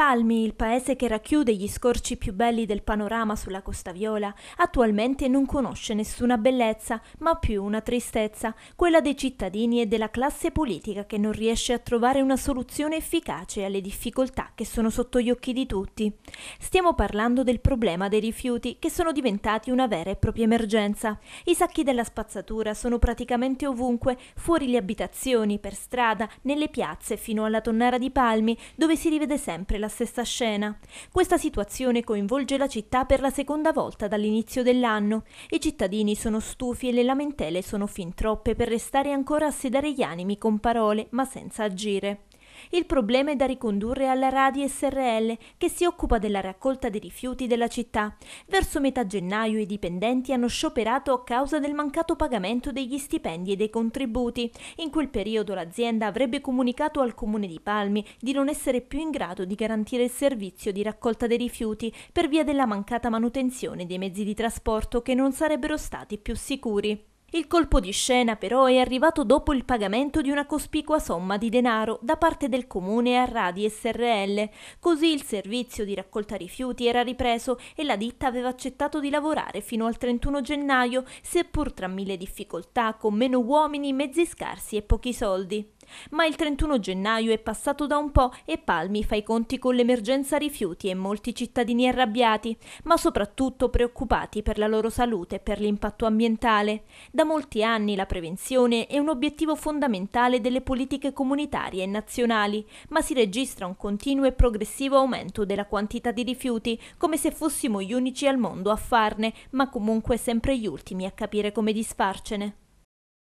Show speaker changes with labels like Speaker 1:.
Speaker 1: Palmi, il paese che racchiude gli scorci più belli del panorama sulla Costa Viola, attualmente non conosce nessuna bellezza, ma più una tristezza, quella dei cittadini e della classe politica che non riesce a trovare una soluzione efficace alle difficoltà che sono sotto gli occhi di tutti. Stiamo parlando del problema dei rifiuti, che sono diventati una vera e propria emergenza. I sacchi della spazzatura sono praticamente ovunque, fuori le abitazioni, per strada, nelle piazze, fino alla tonnara di Palmi, dove si rivede sempre la stessa scena. Questa situazione coinvolge la città per la seconda volta dall'inizio dell'anno. I cittadini sono stufi e le lamentele sono fin troppe per restare ancora a sedare gli animi con parole, ma senza agire. Il problema è da ricondurre alla Radi SRL che si occupa della raccolta dei rifiuti della città. Verso metà gennaio i dipendenti hanno scioperato a causa del mancato pagamento degli stipendi e dei contributi. In quel periodo l'azienda avrebbe comunicato al comune di Palmi di non essere più in grado di garantire il servizio di raccolta dei rifiuti per via della mancata manutenzione dei mezzi di trasporto che non sarebbero stati più sicuri. Il colpo di scena però è arrivato dopo il pagamento di una cospicua somma di denaro da parte del comune a Radi SRL, così il servizio di raccolta rifiuti era ripreso e la ditta aveva accettato di lavorare fino al 31 gennaio, seppur tra mille difficoltà, con meno uomini, mezzi scarsi e pochi soldi. Ma il 31 gennaio è passato da un po' e Palmi fa i conti con l'emergenza rifiuti e molti cittadini arrabbiati, ma soprattutto preoccupati per la loro salute e per l'impatto ambientale. Da molti anni la prevenzione è un obiettivo fondamentale delle politiche comunitarie e nazionali, ma si registra un continuo e progressivo aumento della quantità di rifiuti, come se fossimo gli unici al mondo a farne, ma comunque sempre gli ultimi a capire come disfarcene.